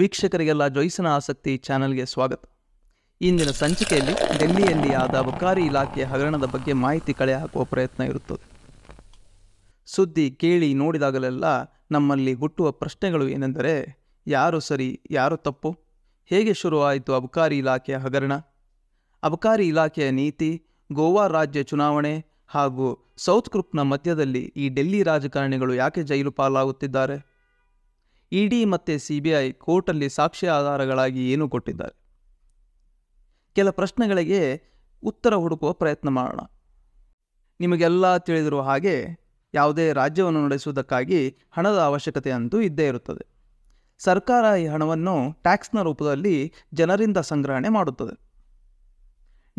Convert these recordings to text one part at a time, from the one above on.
ವೀಕ್ಷಕರಿಗೆಲ್ಲ ಜೊಯ್ಸನ ಆಸಕ್ತಿ ಚಾನೆಲ್ಗೆ ಸ್ವಾಗತ ಇಂದಿನ ಸಂಚಿಕೆಯಲ್ಲಿ ಡೆಲ್ಲಿಯಲ್ಲಿ ಆದ ಅಬಕಾರಿ ಇಲಾಖೆಯ ಹಗರಣದ ಬಗ್ಗೆ ಮಾಹಿತಿ ಕಳೆ ಹಾಕುವ ಪ್ರಯತ್ನ ಇರುತ್ತದೆ ಸುದ್ದಿ ಕೇಳಿ ನೋಡಿದಾಗಲೆಲ್ಲ ನಮ್ಮಲ್ಲಿ ಹುಟ್ಟುವ ಪ್ರಶ್ನೆಗಳು ಏನೆಂದರೆ ಯಾರು ಸರಿ ಯಾರು ತಪ್ಪು ಹೇಗೆ ಶುರುವಾಯಿತು ಅಬಕಾರಿ ಇಲಾಖೆಯ ಹಗರಣ ಅಬಕಾರಿ ಇಲಾಖೆಯ ನೀತಿ ಗೋವಾ ರಾಜ್ಯ ಚುನಾವಣೆ ಹಾಗೂ ಸೌತ್ ಗ್ರೂಪ್ನ ಮಧ್ಯದಲ್ಲಿ ಈ ಡೆಲ್ಲಿ ರಾಜಕಾರಣಿಗಳು ಯಾಕೆ ಜೈಲು ಪಾಲಾಗುತ್ತಿದ್ದಾರೆ ಇಡಿ ಮತ್ತು ಸಿಬಿಐ ಕೋರ್ಟಲ್ಲಿ ಸಾಕ್ಷ್ಯ ಆಧಾರಗಳಾಗಿ ಏನು ಕೊಟ್ಟಿದ್ದಾರೆ ಕೆಲ ಪ್ರಶ್ನೆಗಳಿಗೆ ಉತ್ತರ ಹುಡುಕುವ ಪ್ರಯತ್ನ ಮಾಡೋಣ ನಿಮಗೆಲ್ಲ ತಿಳಿದಿರುವ ಹಾಗೆ ಯಾವುದೇ ರಾಜ್ಯವನ್ನು ನಡೆಸುವುದಕ್ಕಾಗಿ ಹಣದ ಅವಶ್ಯಕತೆ ಅಂತೂ ಇದ್ದೇ ಇರುತ್ತದೆ ಸರ್ಕಾರ ಈ ಹಣವನ್ನು ಟ್ಯಾಕ್ಸ್ನ ರೂಪದಲ್ಲಿ ಜನರಿಂದ ಸಂಗ್ರಹಣೆ ಮಾಡುತ್ತದೆ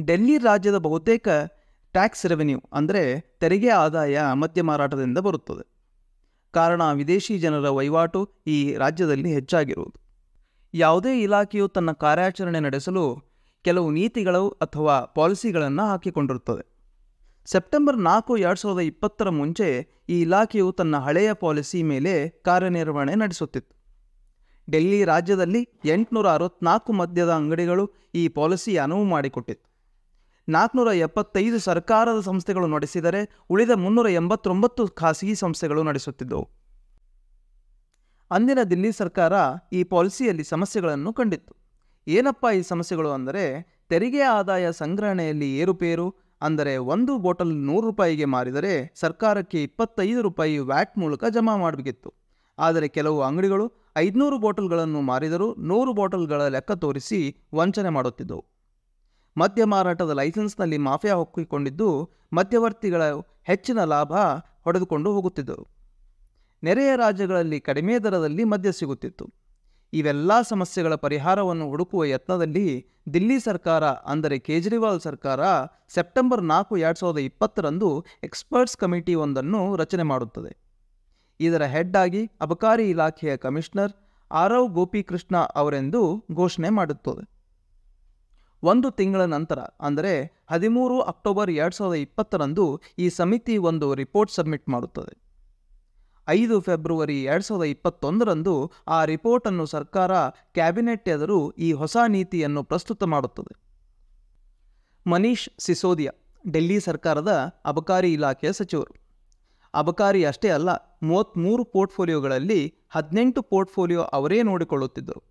ಡೆಲ್ಲಿ ರಾಜ್ಯದ ಬಹುತೇಕ ಟ್ಯಾಕ್ಸ್ ರೆವೆನ್ಯೂ ಅಂದರೆ ತೆರಿಗೆ ಆದಾಯ ಮದ್ಯ ಮಾರಾಟದಿಂದ ಬರುತ್ತದೆ ಕಾರಣ ವಿದೇಶಿ ಜನರ ವಹಿವಾಟು ಈ ರಾಜ್ಯದಲ್ಲಿ ಹೆಚ್ಚಾಗಿರುವುದು ಯಾವುದೇ ಇಲಾಖೆಯು ತನ್ನ ಕಾರ್ಯಾಚರಣೆ ನಡೆಸಲು ಕೆಲವು ನೀತಿಗಳು ಅಥವಾ ಪಾಲಿಸಿಗಳನ್ನು ಹಾಕಿಕೊಂಡಿರುತ್ತದೆ ಸೆಪ್ಟೆಂಬರ್ ನಾಲ್ಕು ಎರಡು ಸಾವಿರದ ಇಪ್ಪತ್ತರ ಮುಂಚೆ ಈ ಇಲಾಖೆಯು ತನ್ನ ಹಳೆಯ ಪಾಲಿಸಿ ಮೇಲೆ ಕಾರ್ಯನಿರ್ವಹಣೆ ನಡೆಸುತ್ತಿತ್ತು ಡೆಲ್ಲಿ ರಾಜ್ಯದಲ್ಲಿ ಎಂಟುನೂರ ಅರವತ್ನಾಲ್ಕು ಮದ್ಯದ ಅಂಗಡಿಗಳು ಈ ಪಾಲಿಸಿ ಅನುವು ಮಾಡಿಕೊಟ್ಟಿತ್ತು ನಾಲ್ಕುನೂರ ಎಪ್ಪತ್ತೈದು ಸರ್ಕಾರದ ಸಂಸ್ಥೆಗಳು ನಡೆಸಿದರೆ ಉಳಿದ ಮುನ್ನೂರ ಎಂಬತ್ತೊಂಬತ್ತು ಖಾಸಗಿ ಸಂಸ್ಥೆಗಳು ನಡೆಸುತ್ತಿದ್ದವು ಅಂದಿನ ದಿಲ್ಲಿ ಸರ್ಕಾರ ಈ ಪಾಲಿಸಿಯಲ್ಲಿ ಸಮಸ್ಯೆಗಳನ್ನು ಕಂಡಿತ್ತು ಏನಪ್ಪ ಈ ಸಮಸ್ಯೆಗಳು ಅಂದರೆ ತೆರಿಗೆ ಆದಾಯ ಸಂಗ್ರಹಣೆಯಲ್ಲಿ ಏರುಪೇರು ಅಂದರೆ ಒಂದು ಬಾಟಲ್ ನೂರು ರೂಪಾಯಿಗೆ ಮಾರಿದರೆ ಸರ್ಕಾರಕ್ಕೆ ಇಪ್ಪತ್ತೈದು ರೂಪಾಯಿ ವ್ಯಾಟ್ ಮೂಲಕ ಜಮಾ ಮಾಡಬೇಕಿತ್ತು ಆದರೆ ಕೆಲವು ಅಂಗಡಿಗಳು ಐದುನೂರು ಬಾಟಲ್ಗಳನ್ನು ಮಾರಿದರೂ ನೂರು ಬಾಟಲ್ಗಳ ಲೆಕ್ಕ ತೋರಿಸಿ ವಂಚನೆ ಮಾಡುತ್ತಿದ್ದವು ಮದ್ಯ ಮಾರಾಟದ ಲೈಸೆನ್ಸ್ನಲ್ಲಿ ಮಾಫಿಯಾ ಹೊಕ್ಕಿಕೊಂಡಿದ್ದು ಮಧ್ಯವರ್ತಿಗಳ ಹೆಚ್ಚಿನ ಲಾಭ ಹೊಡೆದುಕೊಂಡು ಹೋಗುತ್ತಿದ್ದರು ನೆರೆಯ ರಾಜ್ಯಗಳಲ್ಲಿ ಕಡಿಮೆ ದರದಲ್ಲಿ ಮದ್ಯ ಸಿಗುತ್ತಿತ್ತು ಇವೆಲ್ಲ ಸಮಸ್ಯೆಗಳ ಪರಿಹಾರವನ್ನು ಹುಡುಕುವ ಯತ್ನದಲ್ಲಿ ದಿಲ್ಲಿ ಸರ್ಕಾರ ಅಂದರೆ ಕೇಜ್ರಿವಾಲ್ ಸರ್ಕಾರ ಸೆಪ್ಟೆಂಬರ್ ನಾಲ್ಕು ಎರಡು ಸಾವಿರದ ಇಪ್ಪತ್ತರಂದು ಎಕ್ಸ್ಪರ್ಟ್ಸ್ ಕಮಿಟಿ ಒಂದನ್ನು ರಚನೆ ಮಾಡುತ್ತದೆ ಇದರ ಹೆಡ್ ಆಗಿ ಅಬಕಾರಿ ಇಲಾಖೆಯ ಕಮಿಷನರ್ ಆರವ್ ಗೋಪಿಕೃಷ್ಣ ಅವರೆಂದು ಘೋಷಣೆ ಮಾಡುತ್ತದೆ ಒಂದು ತಿಂಗಳ ನಂತರ ಅಂದರೆ ಹದಿಮೂರು ಅಕ್ಟೋಬರ್ ಎರಡು ಸಾವಿರದ ಇಪ್ಪತ್ತರಂದು ಈ ಸಮಿತಿ ಒಂದು ರಿಪೋರ್ಟ್ ಸಬ್ಮಿಟ್ ಮಾಡುತ್ತದೆ ಐದು ಫೆಬ್ರವರಿ ಎರಡು ಸಾವಿರದ ಇಪ್ಪತ್ತೊಂದರಂದು ಆ ರಿಪೋರ್ಟನ್ನು ಸರ್ಕಾರ ಕ್ಯಾಬಿನೆಟ್ ಎದುರು ಈ ಹೊಸ ನೀತಿಯನ್ನು ಪ್ರಸ್ತುತ ಮಾಡುತ್ತದೆ ಮನೀಶ್ ಸಿಸೋದಿಯಾ ಡೆಲ್ಲಿ ಸರ್ಕಾರದ ಅಬಕಾರಿ ಇಲಾಖೆಯ ಸಚಿವರು ಅಬಕಾರಿ ಅಷ್ಟೇ ಅಲ್ಲ ಮೂವತ್ತ್ಮೂರು ಪೋರ್ಟ್ಫೋಲಿಯೋಗಳಲ್ಲಿ ಹದಿನೆಂಟು ಪೋರ್ಟ್ಫೋಲಿಯೋ ಅವರೇ ನೋಡಿಕೊಳ್ಳುತ್ತಿದ್ದರು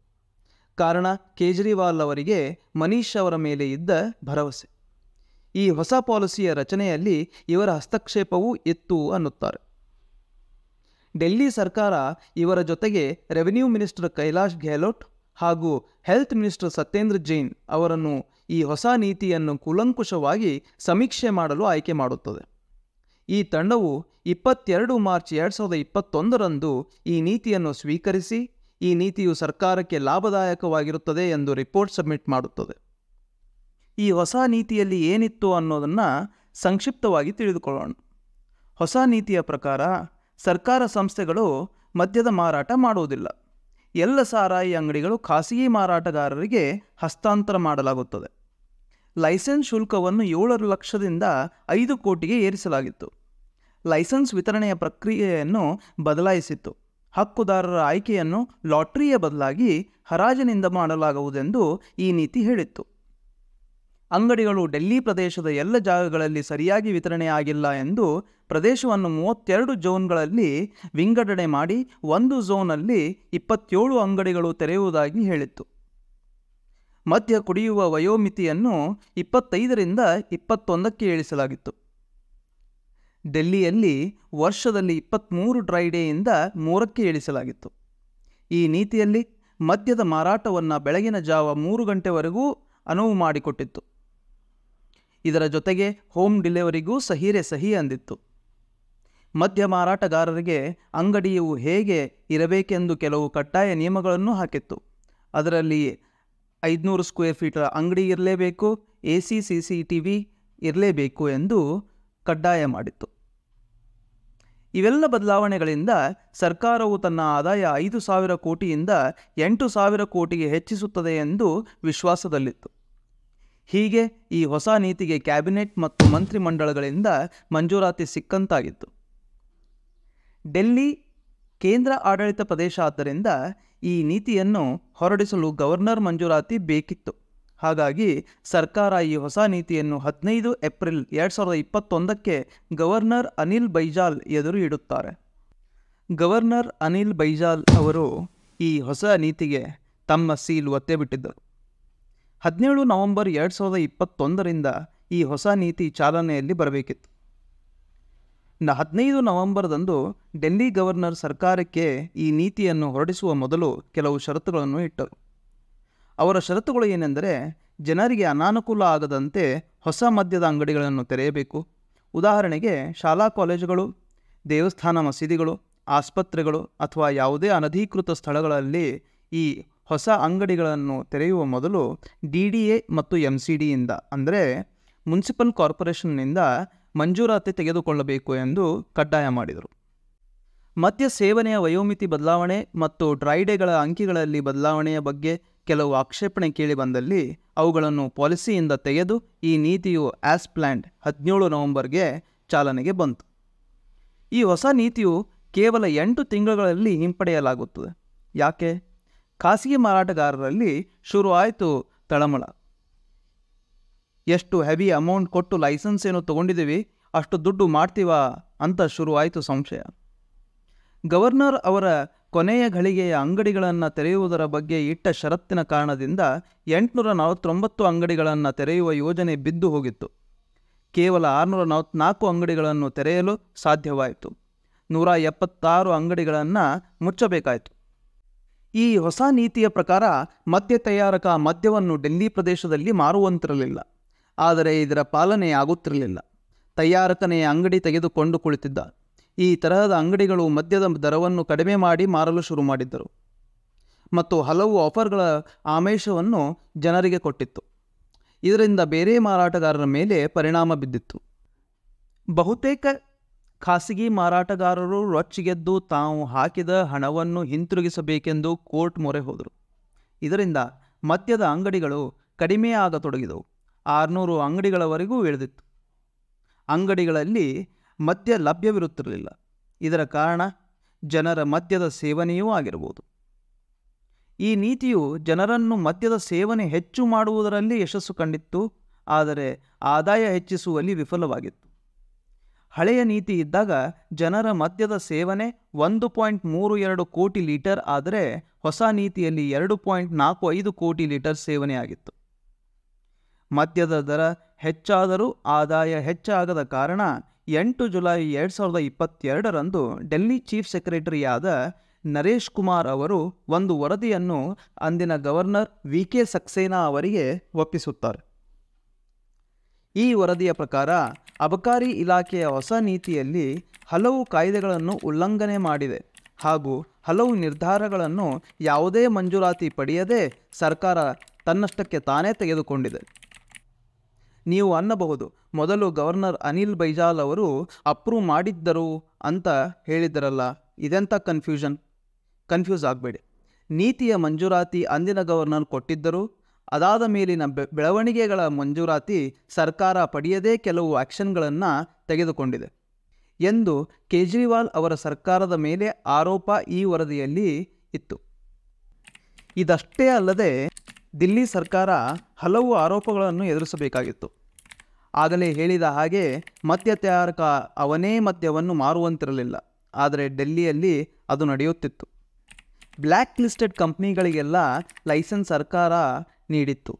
ಕಾರಣ ಕೇಜ್ರಿವಾಲ್ ಅವರಿಗೆ ಮನೀಶ್ ಅವರ ಮೇಲೆ ಇದ್ದ ಭರವಸೆ ಈ ಹೊಸ ಪಾಲಿಸಿಯ ರಚನೆಯಲ್ಲಿ ಇವರ ಹಸ್ತಕ್ಷೇಪವೂ ಇತ್ತು ಅನ್ನುತ್ತಾರೆ ಡೆಲ್ಲಿ ಸರ್ಕಾರ ಇವರ ಜೊತೆಗೆ ರೆವಿನ್ಯೂ ಮಿನಿಸ್ಟರ್ ಕೈಲಾಶ್ ಗೆಹ್ಲೋಟ್ ಹಾಗೂ ಹೆಲ್ತ್ ಮಿನಿಸ್ಟರ್ ಸತ್ಯೇಂದ್ರ ಜೈನ್ ಅವರನ್ನು ಈ ಹೊಸ ನೀತಿಯನ್ನು ಕೂಲಂಕುಷವಾಗಿ ಸಮೀಕ್ಷೆ ಮಾಡಲು ಆಯ್ಕೆ ಮಾಡುತ್ತದೆ ಈ ತಂಡವು ಇಪ್ಪತ್ತೆರಡು ಮಾರ್ಚ್ ಎರಡು ಸಾವಿರದ ಇಪ್ಪತ್ತೊಂದರಂದು ಈ ನೀತಿಯನ್ನು ಸ್ವೀಕರಿಸಿ ಈ ನೀತಿಯು ಸರ್ಕಾರಕ್ಕೆ ಲಾಭದಾಯಕವಾಗಿರುತ್ತದೆ ಎಂದು ರಿಪೋರ್ಟ್ ಸಬ್ಮಿಟ್ ಮಾಡುತ್ತದೆ ಈ ಹೊಸ ನೀತಿಯಲ್ಲಿ ಏನಿತ್ತು ಅನ್ನೋದನ್ನು ಸಂಕ್ಷಿಪ್ತವಾಗಿ ತಿಳಿದುಕೊಳ್ಳೋಣ ಹೊಸ ನೀತಿಯ ಪ್ರಕಾರ ಸರ್ಕಾರ ಸಂಸ್ಥೆಗಳು ಮದ್ಯದ ಮಾರಾಟ ಮಾಡುವುದಿಲ್ಲ ಎಲ್ಲ ಸಾರಾಯಿ ಅಂಗಡಿಗಳು ಖಾಸಗಿ ಮಾರಾಟಗಾರರಿಗೆ ಹಸ್ತಾಂತರ ಮಾಡಲಾಗುತ್ತದೆ ಲೈಸೆನ್ಸ್ ಶುಲ್ಕವನ್ನು ಏಳರ ಲಕ್ಷದಿಂದ ಐದು ಕೋಟಿಗೆ ಏರಿಸಲಾಗಿತ್ತು ಲೈಸೆನ್ಸ್ ವಿತರಣೆಯ ಪ್ರಕ್ರಿಯೆಯನ್ನು ಬದಲಾಯಿಸಿತ್ತು ಹಕ್ಕುದಾರರ ಆಯ್ಕೆಯನ್ನು ಲಾಟ್ರಿಯ ಬದಲಾಗಿ ಹರಾಜಿನಿಂದ ಮಾಡಲಾಗುವುದೆಂದು ಈ ನೀತಿ ಹೇಳಿತ್ತು ಅಂಗಡಿಗಳು ಡೆಲ್ಲಿ ಪ್ರದೇಶದ ಎಲ್ಲ ಜಾಗಗಳಲ್ಲಿ ಸರಿಯಾಗಿ ವಿತರಣೆಯಾಗಿಲ್ಲ ಎಂದು ಪ್ರದೇಶವನ್ನು ಮೂವತ್ತೆರಡು ಝೋನ್ಗಳಲ್ಲಿ ವಿಂಗಡಣೆ ಮಾಡಿ ಒಂದು ಝೋನಲ್ಲಿ ಇಪ್ಪತ್ತೇಳು ಅಂಗಡಿಗಳು ತೆರೆಯುವುದಾಗಿ ಹೇಳಿತ್ತು ಮಧ್ಯ ಕುಡಿಯುವ ವಯೋಮಿತಿಯನ್ನು ಇಪ್ಪತ್ತೈದರಿಂದ ಇಪ್ಪತ್ತೊಂದಕ್ಕೆ ಇಳಿಸಲಾಗಿತ್ತು ಡೆಲ್ಲಿಯಲ್ಲಿ ವರ್ಷದಲ್ಲಿ ಇಪ್ಪತ್ತ್ಮೂರು ಡ್ರೈ ಡೇಯಿಂದ ಮೂರಕ್ಕೆ ಇಳಿಸಲಾಗಿತ್ತು ಈ ನೀತಿಯಲ್ಲಿ ಮದ್ಯದ ಮಾರಾಟವನ್ನು ಬೆಳಗಿನ ಜಾವ ಮೂರು ಗಂಟೆವರೆಗೂ ಅನುವು ಮಾಡಿಕೊಟ್ಟಿತ್ತು ಇದರ ಜೊತೆಗೆ ಹೋಮ್ ಡೆಲಿವರಿಗೂ ಸಹಿರೆ ಸಹಿ ಅಂದಿತ್ತು ಮದ್ಯ ಮಾರಾಟಗಾರರಿಗೆ ಅಂಗಡಿಯು ಹೇಗೆ ಇರಬೇಕೆಂದು ಕೆಲವು ಕಡ್ಡಾಯ ನಿಯಮಗಳನ್ನು ಹಾಕಿತ್ತು ಅದರಲ್ಲಿ ಐದುನೂರು ಸ್ಕ್ವೇರ್ ಫೀಟ್ ಅಂಗಡಿ ಇರಲೇಬೇಕು A C C C T V ಇರಲೇಬೇಕು ಎಂದು ಕಡ್ಡಾಯ ಮಾಡಿತ್ತು ಇವೆಲ್ಲ ಬದಲಾವಣೆಗಳಿಂದ ಸರ್ಕಾರವು ತನ್ನ ಆದಾಯ ಐದು ಸಾವಿರ ಕೋಟಿಯಿಂದ ಎಂಟು ಸಾವಿರ ಕೋಟಿಗೆ ಹೆಚ್ಚಿಸುತ್ತದೆ ಎಂದು ವಿಶ್ವಾಸದಲ್ಲಿತ್ತು ಹೀಗೆ ಈ ಹೊಸ ನೀತಿಗೆ ಕ್ಯಾಬಿನೆಟ್ ಮತ್ತು ಮಂತ್ರಿಮಂಡಲಗಳಿಂದ ಮಂಜೂರಾತಿ ಸಿಕ್ಕಂತಾಗಿತ್ತು ಡೆಲ್ಲಿ ಕೇಂದ್ರ ಆಡಳಿತ ಪ್ರದೇಶ ಆದ್ದರಿಂದ ಈ ನೀತಿಯನ್ನು ಹೊರಡಿಸಲು ಗವರ್ನರ್ ಮಂಜೂರಾತಿ ಬೇಕಿತ್ತು ಹಾಗಾಗಿ ಸರ್ಕಾರ ಈ ಹೊಸ ನೀತಿಯನ್ನು ಹದಿನೈದು ಏಪ್ರಿಲ್ ಎರಡು ಸಾವಿರದ ಇಪ್ಪತ್ತೊಂದಕ್ಕೆ ಗವರ್ನರ್ ಅನಿಲ್ ಬೈಜಾಲ್ ಎದುರು ಇಡುತ್ತಾರೆ ಗವರ್ನರ್ ಅನಿಲ್ ಬೈಜಾಲ್ ಅವರು ಈ ಹೊಸ ನೀತಿಗೆ ತಮ್ಮ ಸೀಲ್ ಒತ್ತೆ ಬಿಟ್ಟಿದ್ದರು ಹದಿನೇಳು ನವೆಂಬರ್ ಎರಡು ಸಾವಿರದ ಇಪ್ಪತ್ತೊಂದರಿಂದ ಈ ಹೊಸ ನೀತಿ ಚಾಲನೆಯಲ್ಲಿ ಬರಬೇಕಿತ್ತು ನ ಹದಿನೈದು ನವೆಂಬರ್ದಂದು ಡೆಲ್ಲಿ ಗವರ್ನರ್ ಸರ್ಕಾರಕ್ಕೆ ಈ ನೀತಿಯನ್ನು ಹೊರಡಿಸುವ ಮೊದಲು ಕೆಲವು ಷರತ್ತುಗಳನ್ನು ಇಟ್ಟರು ಅವರ ಷರತ್ತುಗಳು ಏನೆಂದರೆ ಜನರಿಗೆ ಅನಾನುಕೂಲ ಆಗದಂತೆ ಹೊಸ ಮದ್ಯದ ಅಂಗಡಿಗಳನ್ನು ತೆರೆಯಬೇಕು ಉದಾಹರಣೆಗೆ ಶಾಲಾ ಕಾಲೇಜುಗಳು ದೇವಸ್ಥಾನ ಮಸೀದಿಗಳು ಆಸ್ಪತ್ರೆಗಳು ಅಥವಾ ಯಾವುದೇ ಅನಧಿಕೃತ ಸ್ಥಳಗಳಲ್ಲಿ ಈ ಹೊಸ ಅಂಗಡಿಗಳನ್ನು ತೆರೆಯುವ ಮೊದಲು ಡಿ ಡಿ ಎ ಮತ್ತು ಎಮ್ ಸಿ ಡಿಯಿಂದ ಅಂದರೆ ಮುನ್ಸಿಪಲ್ ಕಾರ್ಪೊರೇಷನ್ನಿಂದ ಮಂಜೂರಾತಿ ತೆಗೆದುಕೊಳ್ಳಬೇಕು ಎಂದು ಕಡ್ಡಾಯ ಮಾಡಿದರು ಮದ್ಯ ಸೇವನೆಯ ವಯೋಮಿತಿ ಬದಲಾವಣೆ ಮತ್ತು ಡ್ರೈಡೇಗಳ ಅಂಕಿಗಳಲ್ಲಿ ಬದಲಾವಣೆಯ ಬಗ್ಗೆ ಕೆಲವು ಆಕ್ಷೇಪಣೆ ಕೇಳಿ ಬಂದಲ್ಲಿ ಅವುಗಳನ್ನು ಪಾಲಿಸಿಯಿಂದ ತೆಗೆದು ಈ ನೀತಿಯು ಆಸ್ ಪ್ಲ್ಯಾಂಡ್ ಹದಿನೇಳು ನವೆಂಬರ್ಗೆ ಚಾಲನೆಗೆ ಬಂತು ಈ ಹೊಸ ನೀತಿಯು ಕೇವಲ ಎಂಟು ತಿಂಗಳುಗಳಲ್ಲಿ ಹಿಂಪಡೆಯಲಾಗುತ್ತದೆ ಯಾಕೆ ಖಾಸಗಿ ಮಾರಾಟಗಾರರಲ್ಲಿ ಶುರುವಾಯಿತು ತಳಮಳ ಎಷ್ಟು ಹೆವಿ ಅಮೌಂಟ್ ಕೊಟ್ಟು ಲೈಸೆನ್ಸ್ ಏನು ತೊಗೊಂಡಿದ್ದೀವಿ ಅಷ್ಟು ದುಡ್ಡು ಮಾಡ್ತೀವಾ ಅಂತ ಶುರುವಾಯಿತು ಸಂಶಯ ಗವರ್ನರ್ ಅವರ ಕೊನೆಯ ಘಳಿಗೆಯ ಅಂಗಡಿಗಳನ್ನು ತೆರೆಯುವುದರ ಬಗ್ಗೆ ಇಟ್ಟ ಷರತ್ತಿನ ಕಾರಣದಿಂದ ಎಂಟುನೂರ ನಲವತ್ತೊಂಬತ್ತು ಅಂಗಡಿಗಳನ್ನು ತೆರೆಯುವ ಯೋಜನೆ ಬಿದ್ದು ಹೋಗಿತ್ತು ಕೇವಲ ಆರುನೂರ ನಲವತ್ತ್ನಾಲ್ಕು ಅಂಗಡಿಗಳನ್ನು ತೆರೆಯಲು ಸಾಧ್ಯವಾಯಿತು ನೂರ ಎಪ್ಪತ್ತಾರು ಅಂಗಡಿಗಳನ್ನು ಮುಚ್ಚಬೇಕಾಯಿತು ಈ ಹೊಸ ನೀತಿಯ ಪ್ರಕಾರ ಮದ್ಯ ತಯಾರಕ ಮದ್ಯವನ್ನು ಡೆಲ್ಲಿ ಪ್ರದೇಶದಲ್ಲಿ ಮಾರುವಂತಿರಲಿಲ್ಲ ಆದರೆ ಇದರ ಪಾಲನೆ ಆಗುತ್ತಿರಲಿಲ್ಲ ತಯಾರಕನೇ ಅಂಗಡಿ ತೆಗೆದುಕೊಂಡು ಕುಳಿತಿದ್ದ ಈ ತರಹದ ಅಂಗಡಿಗಳು ಮದ್ಯದ ದರವನ್ನು ಕಡಿಮೆ ಮಾಡಿ ಮಾರಲು ಶುರು ಮಾಡಿದ್ದರು ಮತ್ತು ಹಲವು ಆಫರ್ಗಳ ಆಮೇಷವನ್ನು ಜನರಿಗೆ ಕೊಟ್ಟಿತ್ತು ಇದರಿಂದ ಬೇರೆ ಮಾರಾಟಗಾರರ ಮೇಲೆ ಪರಿಣಾಮ ಬಿದ್ದಿತ್ತು ಬಹುತೇಕ ಖಾಸಗಿ ಮಾರಾಟಗಾರರು ರೊಚ್ಚಿಗೆದ್ದು ತಾವು ಹಾಕಿದ ಹಣವನ್ನು ಹಿಂತಿರುಗಿಸಬೇಕೆಂದು ಕೋರ್ಟ್ ಮೊರೆ ಹೋದರು ಇದರಿಂದ ಮದ್ಯದ ಅಂಗಡಿಗಳು ಕಡಿಮೆ ಆಗತೊಡಗಿದವು ಆರುನೂರು ಅಂಗಡಿಗಳವರೆಗೂ ಇಳಿದಿತ್ತು ಅಂಗಡಿಗಳಲ್ಲಿ ಮದ್ಯ ಲಭ್ಯವಿರುತ್ತಿರಲಿಲ್ಲ ಇದರ ಕಾರಣ ಜನರ ಮದ್ಯದ ಸೇವನೆಯೂ ಆಗಿರಬಹುದು ಈ ನೀತಿಯು ಜನರನ್ನು ಮದ್ಯದ ಸೇವನೆ ಹೆಚ್ಚು ಮಾಡುವುದರಲ್ಲಿ ಯಶಸ್ಸು ಕಂಡಿತ್ತು ಆದರೆ ಆದಾಯ ಹೆಚ್ಚಿಸುವಲ್ಲಿ ವಿಫಲವಾಗಿತ್ತು ಹಳೆಯ ನೀತಿ ಇದ್ದಾಗ ಜನರ ಮದ್ಯದ ಸೇವನೆ ಒಂದು ಪಾಯಿಂಟ್ ಮೂರು ಎರಡು ಕೋಟಿ ಲೀಟರ್ ಆದರೆ ಹೊಸ ನೀತಿಯಲ್ಲಿ ಎರಡು ಪಾಯಿಂಟ್ ನಾಲ್ಕು ಐದು ಕೋಟಿ ಲೀಟರ್ ಸೇವನೆಯಾಗಿತ್ತು ಮದ್ಯದ ದರ ಹೆಚ್ಚಾದರೂ ಆದಾಯ ಹೆಚ್ಚಾಗದ ಕಾರಣ ಎಂಟು ಜುಲೈ ಎರಡು ಸಾವಿರದ ಇಪ್ಪತ್ತೆರಡರಂದು ಡೆಲ್ಲಿ ಚೀಫ್ ಸೆಕ್ರೆಟರಿಯಾದ ನರೇಶ್ ಕುಮಾರ್ ಅವರು ಒಂದು ವರದಿಯನ್ನು ಅಂದಿನ ಗವರ್ನರ್ ವಿ ಕೆ ಸಕ್ಸೇನಾ ಅವರಿಗೆ ಒಪ್ಪಿಸುತ್ತಾರೆ ಈ ವರದಿಯ ಪ್ರಕಾರ ಅಬಕಾರಿ ಇಲಾಖೆಯ ಹೊಸ ನೀತಿಯಲ್ಲಿ ಹಲವು ಕಾಯ್ದೆಗಳನ್ನು ಉಲ್ಲಂಘನೆ ಮಾಡಿದೆ ಹಾಗೂ ಹಲವು ನಿರ್ಧಾರಗಳನ್ನು ಯಾವುದೇ ಮಂಜೂರಾತಿ ಪಡೆಯದೆ ಸರ್ಕಾರ ತನ್ನಷ್ಟಕ್ಕೆ ತಾನೇ ತೆಗೆದುಕೊಂಡಿದೆ ನೀವು ಅನ್ನಬಹುದು ಮೊದಲು ಗವರ್ನರ್ ಅನಿಲ್ ಬೈಜಾಲ್ ಅವರು ಅಪ್ರೂವ್ ಮಾಡಿದ್ದರು ಅಂತ ಹೇಳಿದರಲ್ಲ ಇದೆಂಥ ಕನ್ಫ್ಯೂಷನ್ ಕನ್ಫ್ಯೂಸ್ ಆಗಬೇಡಿ ನೀತಿಯ ಮಂಜೂರಾತಿ ಅಂದಿನ ಗವರ್ನರ್ ಕೊಟ್ಟಿದ್ದರು ಅದಾದ ಮೇಲಿನ ಬೆಳವಣಿಗೆಗಳ ಮಂಜೂರಾತಿ ಸರ್ಕಾರ ಪಡೆಯದೇ ಕೆಲವು ಆ್ಯಕ್ಷನ್ಗಳನ್ನು ತೆಗೆದುಕೊಂಡಿದೆ ಎಂದು ಕೇಜ್ರಿವಾಲ್ ಅವರ ಸರ್ಕಾರದ ಮೇಲೆ ಆರೋಪ ಈ ವರದಿಯಲ್ಲಿ ಇತ್ತು ಇದಷ್ಟೇ ಅಲ್ಲದೆ ದಿಲ್ಲಿ ಸರ್ಕಾರ ಹಲವು ಆರೋಪಗಳನ್ನು ಎದುರಿಸಬೇಕಾಗಿತ್ತು ಆಗಲೇ ಹೇಳಿದ ಹಾಗೆ ಮದ್ಯ ತಯಾರಕ ಅವನೇ ಮದ್ಯವನ್ನು ಮಾರುವಂತಿರಲಿಲ್ಲ ಆದರೆ ಡೆಲ್ಲಿಯಲ್ಲಿ ಅದು ನಡೆಯುತ್ತಿತ್ತು ಬ್ಲ್ಯಾಕ್ ಲಿಸ್ಟೆಡ್ ಕಂಪ್ನಿಗಳಿಗೆಲ್ಲ ಲೈಸೆನ್ಸ್ ಸರ್ಕಾರ ನೀಡಿತ್ತು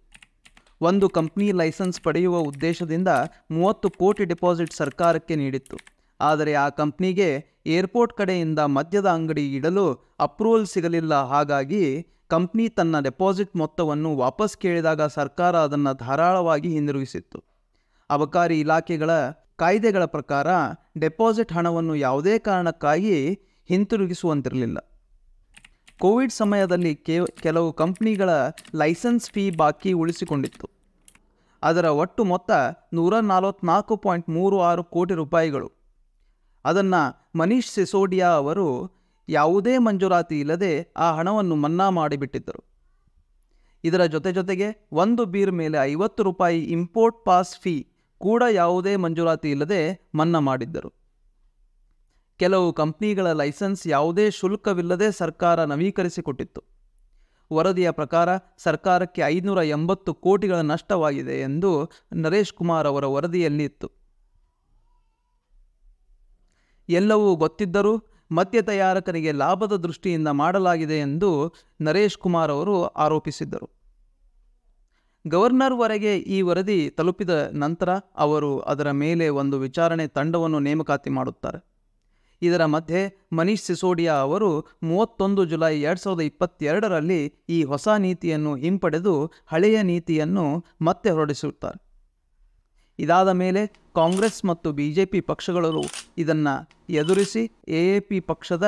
ಒಂದು ಕಂಪ್ನಿ ಲೈಸೆನ್ಸ್ ಪಡೆಯುವ ಉದ್ದೇಶದಿಂದ ಮೂವತ್ತು ಕೋಟಿ ಡೆಪಾಸಿಟ್ ಸರ್ಕಾರಕ್ಕೆ ನೀಡಿತ್ತು ಆದರೆ ಆ ಕಂಪ್ನಿಗೆ ಏರ್ಪೋರ್ಟ್ ಕಡೆಯಿಂದ ಮದ್ಯದ ಅಂಗಡಿ ಇಡಲು ಅಪ್ರೂವಲ್ ಸಿಗಲಿಲ್ಲ ಹಾಗಾಗಿ ಕಂಪ್ನಿ ತನ್ನ ಡೆಪಾಸಿಟ್ ಮೊತ್ತವನ್ನು ವಾಪಸ್ ಕೇಳಿದಾಗ ಸರ್ಕಾರ ಅದನ್ನು ಧಾರಾಳವಾಗಿ ಹಿಂದಿರುಗಿಸಿತ್ತು ಅಬಕಾರಿ ಇಲಾಖೆಗಳ ಕಾಯ್ದೆಗಳ ಪ್ರಕಾರ ಡೆಪಾಸಿಟ್ ಹಣವನ್ನು ಯಾವುದೇ ಕಾರಣಕ್ಕಾಗಿ ಹಿಂತಿರುಗಿಸುವಂತಿರಲಿಲ್ಲ ಕೋವಿಡ್ ಸಮಯದಲ್ಲಿ ಕೆಲವು ಕಂಪ್ನಿಗಳ ಲೈಸೆನ್ಸ್ ಫೀ ಬಾಕಿ ಉಳಿಸಿಕೊಂಡಿತ್ತು ಅದರ ಒಟ್ಟು ಮೊತ್ತ ನೂರ ನಲವತ್ತ್ನಾಲ್ಕು ಪಾಯಿಂಟ್ ಮೂರು ಆರು ಕೋಟಿ ರೂಪಾಯಿಗಳು ಅದನ್ನು ಮನೀಶ್ ಸಿಸೋಡಿಯಾ ಅವರು ಯಾವುದೇ ಮಂಜೂರಾತಿ ಇಲ್ಲದೆ ಆ ಹಣವನ್ನು ಮನ್ನಾ ಮಾಡಿಬಿಟ್ಟಿದ್ದರು ಇದರ ಜೊತೆ ಜೊತೆಗೆ ಒಂದು ಬೀರ್ ಮೇಲೆ ಐವತ್ತು ರೂಪಾಯಿ ಇಂಪೋರ್ಟ್ ಪಾಸ್ ಫೀ ಕೂಡ ಯಾವುದೇ ಮಂಜೂರಾತಿ ಇಲ್ಲದೆ ಮನ್ನಾ ಮಾಡಿದ್ದರು ಕೆಲವು ಕಂಪ್ನಿಗಳ ಲೈಸೆನ್ಸ್ ಯಾವುದೇ ಶುಲ್ಕವಿಲ್ಲದೆ ಸರ್ಕಾರ ನವೀಕರಿಸಿಕೊಟ್ಟಿತ್ತು ವರದಿಯ ಪ್ರಕಾರ ಸರ್ಕಾರಕ್ಕೆ ಐನೂರ ಎಂಬತ್ತು ಕೋಟಿಗಳ ನಷ್ಟವಾಗಿದೆ ಎಂದು ನರೇಶ್ ಕುಮಾರ್ ಅವರ ವರದಿಯಲ್ಲಿ ಇತ್ತು ಎಲ್ಲವೂ ಗೊತ್ತಿದ್ದರೂ ಮದ್ಯ ತಯಾರಕರಿಗೆ ಲಾಭದ ದೃಷ್ಟಿಯಿಂದ ಮಾಡಲಾಗಿದೆ ಎಂದು ನರೇಶ್ ಕುಮಾರ್ ಅವರು ಆರೋಪಿಸಿದ್ದರು ಗವರ್ನರ್ವರೆಗೆ ಈ ವರದಿ ತಲುಪಿದ ನಂತರ ಅವರು ಅದರ ಮೇಲೆ ಒಂದು ವಿಚಾರಣೆ ತಂಡವನ್ನು ನೇಮಕಾತಿ ಮಾಡುತ್ತಾರೆ ಇದರ ಮಧ್ಯೆ ಮನೀಶ್ ಸಿಸೋಡಿಯಾ ಅವರು ಮೂವತ್ತೊಂದು ಜುಲೈ ಎರಡು ಸಾವಿರದ ಇಪ್ಪತ್ತೆರಡರಲ್ಲಿ ಈ ಹೊಸ ನೀತಿಯನ್ನು ಹಿಂಪಡೆದು ಹಳೆಯ ನೀತಿಯನ್ನು ಮತ್ತೆ ಹೊರಡಿಸುತ್ತಾರೆ ಇದಾದ ಮೇಲೆ ಕಾಂಗ್ರೆಸ್ ಮತ್ತು ಬಿ ಜೆ ಪಿ ಪಕ್ಷಗಳು ಇದನ್ನು ಎದುರಿಸಿ ಎ ಎ ಪಿ ಪಕ್ಷದ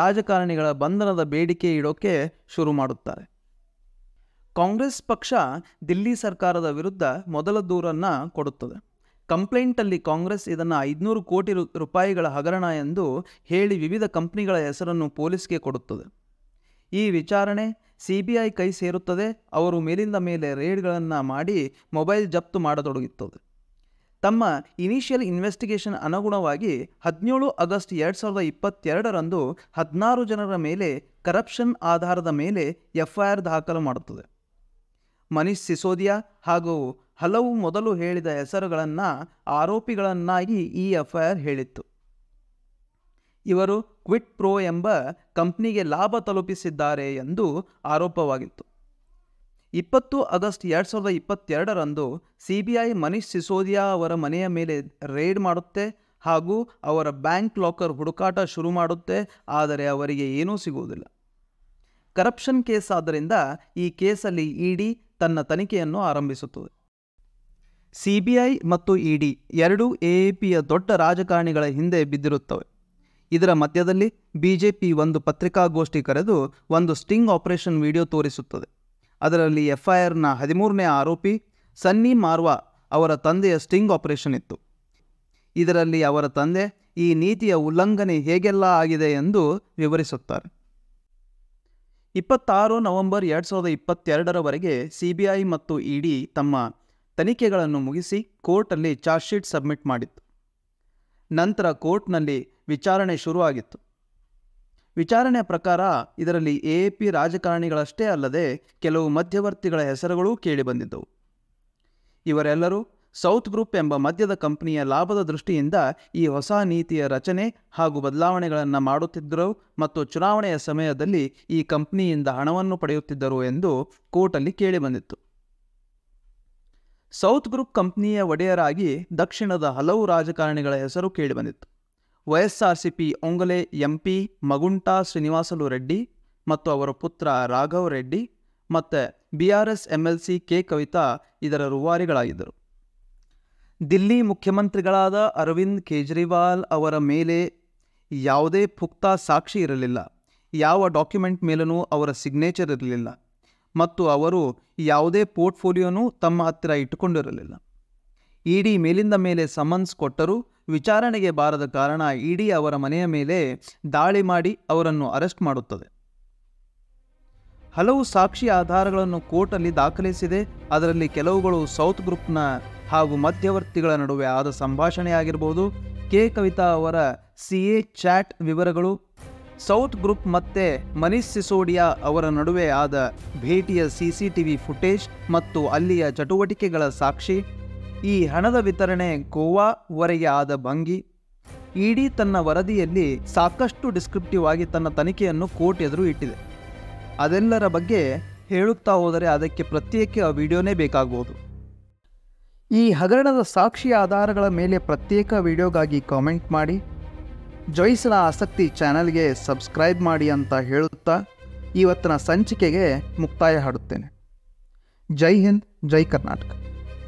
ರಾಜಕಾರಣಿಗಳ ಬಂಧನದ ಬೇಡಿಕೆ ಇಡೋಕೆ ಶುರು ಮಾಡುತ್ತಾರೆ ಕಾಂಗ್ರೆಸ್ ಪಕ್ಷ ದಿಲ್ಲಿ ಸರ್ಕಾರದ ವಿರುದ್ಧ ಮೊದಲ ದೂರನ್ನು ಕೊಡುತ್ತದೆ ಕಂಪ್ಲೇಂಟಲ್ಲಿ ಕಾಂಗ್ರೆಸ್ ಇದನ್ನು ಐದುನೂರು ಕೋಟಿ ರೂಪಾಯಿಗಳ ಹಗರಣ ಎಂದು ಹೇಳಿ ವಿವಿಧ ಕಂಪ್ನಿಗಳ ಹೆಸರನ್ನು ಪೊಲೀಸ್ಗೆ ಕೊಡುತ್ತದೆ ಈ ವಿಚಾರಣೆ ಸಿ ಕೈ ಸೇರುತ್ತದೆ ಅವರು ಮೇಲಿಂದ ಮೇಲೆ ರೇಡ್ಗಳನ್ನು ಮಾಡಿ ಮೊಬೈಲ್ ಜಪ್ತು ಮಾಡತೊಡಗುತ್ತದೆ ತಮ್ಮ ಇನಿಷಿಯಲ್ ಇನ್ವೆಸ್ಟಿಗೇಷನ್ ಅನುಗುಣವಾಗಿ ಹದಿನೇಳು ಆಗಸ್ಟ್ ಎರಡು ಸಾವಿರದ ಇಪ್ಪತ್ತೆರಡರಂದು ಹದಿನಾರು ಜನರ ಮೇಲೆ ಕರಪ್ಷನ್ ಆಧಾರದ ಮೇಲೆ ಎಫ್ಐಆರ್ ದಾಖಲು ಮಾಡುತ್ತದೆ ಮನೀಷ್ ಸಿಸೋದಿಯಾ ಹಾಗೂ ಹಲವು ಮೊದಲು ಹೇಳಿದ ಹೆಸರುಗಳನ್ನು ಆರೋಪಿಗಳನ್ನಾಗಿ ಈ ಎಫ್ಐಆರ್ ಹೇಳಿತ್ತು ಇವರು ಕ್ವಿಟ್ ಪ್ರೋ ಎಂಬ ಕಂಪ್ನಿಗೆ ಲಾಭ ತಲುಪಿಸಿದ್ದಾರೆ ಎಂದು ಆರೋಪವಾಗಿತ್ತು ಇಪ್ಪತ್ತು ಆಗಸ್ಟ್ ಎರಡು ಸಾವಿರದ ಇಪ್ಪತ್ತೆರಡರಂದು ಸಿ ಬಿ ಐ ಸಿಸೋದಿಯಾ ಅವರ ಮನೆಯ ಮೇಲೆ ರೇಡ್ ಮಾಡುತ್ತೆ ಹಾಗೂ ಅವರ ಬ್ಯಾಂಕ್ ಲಾಕರ್ ಹುಡುಕಾಟ ಶುರು ಮಾಡುತ್ತೆ ಆದರೆ ಅವರಿಗೆ ಏನೂ ಸಿಗುವುದಿಲ್ಲ ಕರಪ್ಷನ್ ಕೇಸ್ ಆದ್ದರಿಂದ ಈ ಕೇಸಲ್ಲಿ ಇಡಿ ತನ್ನ ತನಿಖೆಯನ್ನು ಆರಂಭಿಸುತ್ತದೆ ಸಿಬಿಐ ಮತ್ತು ಇಡಿ ಎರಡೂ ಎಎಪಿಯ ದೊಡ್ಡ ರಾಜಕಾರಣಿಗಳ ಹಿಂದೆ ಬಿದ್ದಿರುತ್ತವೆ ಇದರ ಮಧ್ಯದಲ್ಲಿ ಬಿಜೆಪಿ ಒಂದು ಪತ್ರಿಕಾಗೋಷ್ಠಿ ಕರೆದು ಒಂದು ಸ್ಟಿಂಗ್ ಆಪರೇಷನ್ ವಿಡಿಯೋ ತೋರಿಸುತ್ತದೆ ಅದರಲ್ಲಿ ಎಫ್ಐಆರ್ನ ಹದಿಮೂರನೇ ಆರೋಪಿ ಸನ್ನಿ ಮಾರ್ವಾ ಅವರ ತಂದೆಯ ಸ್ಟಿಂಗ್ ಆಪರೇಷನ್ ಇತ್ತು ಇದರಲ್ಲಿ ಅವರ ತಂದೆ ಈ ನೀತಿಯ ಉಲ್ಲಂಘನೆ ಹೇಗೆಲ್ಲ ಆಗಿದೆ ಎಂದು ವಿವರಿಸುತ್ತಾರೆ ಇಪ್ಪತ್ತಾರು ನವೆಂಬರ್ ಎರಡು ಸಾವಿರದ ಇಪ್ಪತ್ತೆರಡರವರೆಗೆ ಸಿಬಿಐ ಮತ್ತು ಇಡಿ ತಮ್ಮ ತನಿಖೆಗಳನ್ನು ಮುಗಿಸಿ ಕೋರ್ಟಲ್ಲಿ ಚಾರ್ಜ್ ಶೀಟ್ ಸಬ್ಮಿಟ್ ಮಾಡಿತ್ತು ನಂತರ ಕೋರ್ಟ್ನಲ್ಲಿ ವಿಚಾರಣೆ ಶುರುವಾಗಿತ್ತು ವಿಚಾರಣೆ ಪ್ರಕಾರ ಇದರಲ್ಲಿ ಎ ಪಿ ರಾಜಕಾರಣಿಗಳಷ್ಟೇ ಅಲ್ಲದೆ ಕೆಲವು ಮಧ್ಯವರ್ತಿಗಳ ಹೆಸರುಗಳೂ ಕೇಳಿಬಂದಿದ್ದವು ಇವರೆಲ್ಲರೂ ಸೌತ್ ಗ್ರೂಪ್ ಎಂಬ ಮದ್ಯದ ಕಂಪನಿಯ ಲಾಭದ ದೃಷ್ಟಿಯಿಂದ ಈ ಹೊಸ ನೀತಿಯ ರಚನೆ ಹಾಗೂ ಬದಲಾವಣೆಗಳನ್ನು ಮಾಡುತ್ತಿದ್ದರು ಮತ್ತು ಚುನಾವಣೆಯ ಸಮಯದಲ್ಲಿ ಈ ಕಂಪನಿಯಿಂದ ಹಣವನ್ನು ಪಡೆಯುತ್ತಿದ್ದರು ಎಂದು ಕೋರ್ಟಲ್ಲಿ ಕೇಳಿಬಂದಿತ್ತು ಸೌತ್ ಗ್ರೂಪ್ ಕಂಪನಿಯ ಒಡೆಯರಾಗಿ ದಕ್ಷಿಣದ ಹಲವು ರಾಜಕಾರಣಿಗಳ ಹೆಸರು ಕೇಳಿಬಂದಿತ್ತು ವೈಎಸ್ಆರ್ಸಿಪಿ ಒಂಗಲೆ ಎಂಪಿ ಮಗುಂಟಾ ಶ್ರೀನಿವಾಸಲು ರೆಡ್ಡಿ ಮತ್ತು ಅವರ ಪುತ್ರ ರಾಘವ್ ರೆಡ್ಡಿ ಮತ್ತು ಬಿಆರ್ಎಸ್ ಎಂಎಲ್ಸಿ ಕೆ ಕವಿತಾ ಇದರ ರೂವಾರಿಗಳಾಗಿದ್ದರು ದಿಲ್ಲಿ ಮುಖ್ಯಮಂತ್ರಿಗಳಾದ ಅರವಿಂದ್ ಕೇಜ್ರಿವಾಲ್ ಅವರ ಮೇಲೆ ಯಾವುದೇ ಪುಕ್ತ ಸಾಕ್ಷಿ ಇರಲಿಲ್ಲ ಯಾವ ಡಾಕ್ಯುಮೆಂಟ್ ಮೇಲೂ ಅವರ ಸಿಗ್ನೇಚರ್ ಇರಲಿಲ್ಲ ಮತ್ತು ಅವರು ಯಾವುದೇ ಪೋರ್ಟ್ಫೋಲಿಯೋನೂ ತಮ್ಮ ಹತ್ತಿರ ಇಟ್ಟುಕೊಂಡಿರಲಿಲ್ಲ ಇಡಿ ಮೇಲಿಂದ ಮೇಲೆ ಸಮನ್ಸ್ ಕೊಟ್ಟರೂ ವಿಚಾರಣೆಗೆ ಬಾರದ ಕಾರಣ ಇಡಿ ಅವರ ಮನೆಯ ಮೇಲೆ ದಾಳಿ ಮಾಡಿ ಅವರನ್ನು ಅರೆಸ್ಟ್ ಮಾಡುತ್ತದೆ ಹಲವು ಸಾಕ್ಷಿ ಆಧಾರಗಳನ್ನು ಕೋರ್ಟಲ್ಲಿ ದಾಖಲಿಸಿದೆ ಅದರಲ್ಲಿ ಕೆಲವುಗಳು ಸೌತ್ ಗ್ರೂಪ್ನ ಹಾಗೂ ಮಧ್ಯವರ್ತಿಗಳ ನಡುವೆ ಆದ ಸಂಭಾಷಣೆಯಾಗಿರ್ಬೋದು ಕೆ ಕವಿತಾ ಅವರ ಸಿ ಎ ಚಾಟ್ ವಿವರಗಳು ಸೌತ್ ಗ್ರೂಪ್ ಮತ್ತೆ ಮನೀಷ್ ಸಿಸೋಡಿಯಾ ಅವರ ನಡುವೆ ಆದ ಭೇಟಿಯ ಸಿಸಿಟಿವಿ ಫುಟೇಜ್ ಮತ್ತು ಅಲ್ಲಿಯ ಚಟುವಟಿಕೆಗಳ ಸಾಕ್ಷಿ ಈ ಹಣದ ವಿತರಣೆ ಗೋವಾವರೆಗೆ ಆದ ಭಂಗಿ ಇಡಿ ತನ್ನ ವರದಿಯಲ್ಲಿ ಸಾಕಷ್ಟು ಡಿಸ್ಕ್ರಿಪ್ಟಿವ್ ಆಗಿ ತನ್ನ ತನಿಖೆಯನ್ನು ಕೋರ್ಟ್ ಎದುರು ಇಟ್ಟಿದೆ ಅದೆಲ್ಲರ ಬಗ್ಗೆ ಹೇಳುತ್ತಾ ಹೋದರೆ ಅದಕ್ಕೆ ಪ್ರತ್ಯೇಕ ವಿಡಿಯೋನೇ ಬೇಕಾಗಬಹುದು ಈ ಹಗರಣದ ಸಾಕ್ಷಿ ಆಧಾರಗಳ ಮೇಲೆ ಪ್ರತ್ಯೇಕ ವಿಡಿಯೋಗಾಗಿ ಕಾಮೆಂಟ್ ಮಾಡಿ ಜೊಯಿಸನ ಆಸಕ್ತಿ ಚಾನಲ್ಗೆ ಸಬ್ಸ್ಕ್ರೈಬ್ ಮಾಡಿ ಅಂತ ಹೇಳುತ್ತಾ ಇವತ್ತಿನ ಸಂಚಿಕೆಗೆ ಮುಕ್ತಾಯ ಹಾಡುತ್ತೇನೆ ಜೈ ಹಿಂದ್ ಜೈ ಕರ್ನಾಟಕ